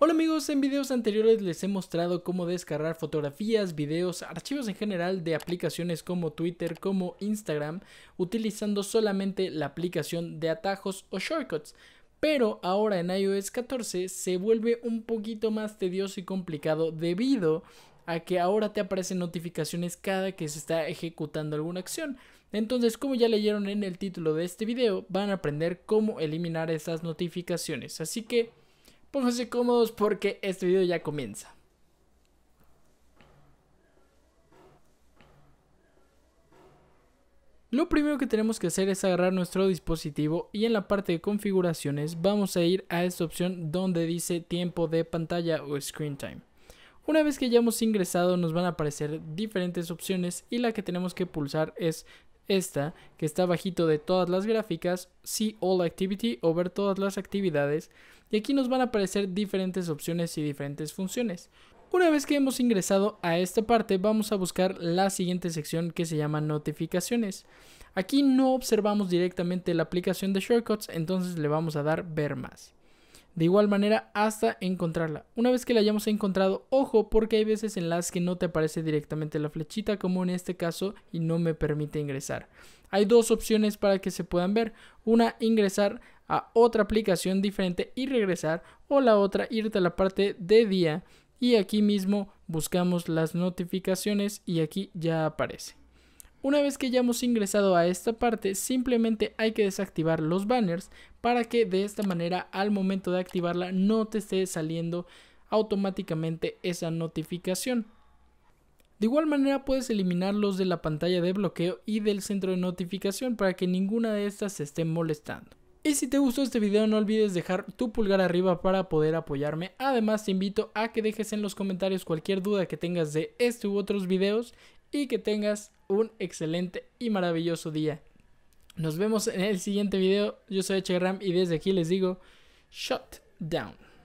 Hola amigos, en videos anteriores les he mostrado cómo descargar fotografías, videos, archivos en general de aplicaciones como Twitter, como Instagram, utilizando solamente la aplicación de atajos o shortcuts. Pero ahora en iOS 14 se vuelve un poquito más tedioso y complicado debido a que ahora te aparecen notificaciones cada que se está ejecutando alguna acción. Entonces, como ya leyeron en el título de este video, van a aprender cómo eliminar esas notificaciones. Así que Pónganse cómodos porque este video ya comienza. Lo primero que tenemos que hacer es agarrar nuestro dispositivo y en la parte de configuraciones vamos a ir a esta opción donde dice tiempo de pantalla o screen time. Una vez que ya hemos ingresado nos van a aparecer diferentes opciones y la que tenemos que pulsar es esta, que está bajito de todas las gráficas, See All Activity o ver todas las actividades, y aquí nos van a aparecer diferentes opciones y diferentes funciones. Una vez que hemos ingresado a esta parte, vamos a buscar la siguiente sección que se llama notificaciones. Aquí no observamos directamente la aplicación de shortcuts, entonces le vamos a dar ver más de igual manera hasta encontrarla. Una vez que la hayamos encontrado, ojo, porque hay veces en las que no te aparece directamente la flechita, como en este caso, y no me permite ingresar. Hay dos opciones para que se puedan ver. Una, ingresar a otra aplicación diferente y regresar, o la otra, irte a la parte de día y aquí mismo buscamos las notificaciones y aquí ya aparece. Una vez que ya hemos ingresado a esta parte, simplemente hay que desactivar los banners para que de esta manera al momento de activarla no te esté saliendo automáticamente esa notificación. De igual manera puedes eliminarlos de la pantalla de bloqueo y del centro de notificación para que ninguna de estas se esté molestando. Y si te gustó este video no olvides dejar tu pulgar arriba para poder apoyarme. Además te invito a que dejes en los comentarios cualquier duda que tengas de este u otros videos y que tengas un excelente y maravilloso día. Nos vemos en el siguiente video. Yo soy Echegram y desde aquí les digo, shut down.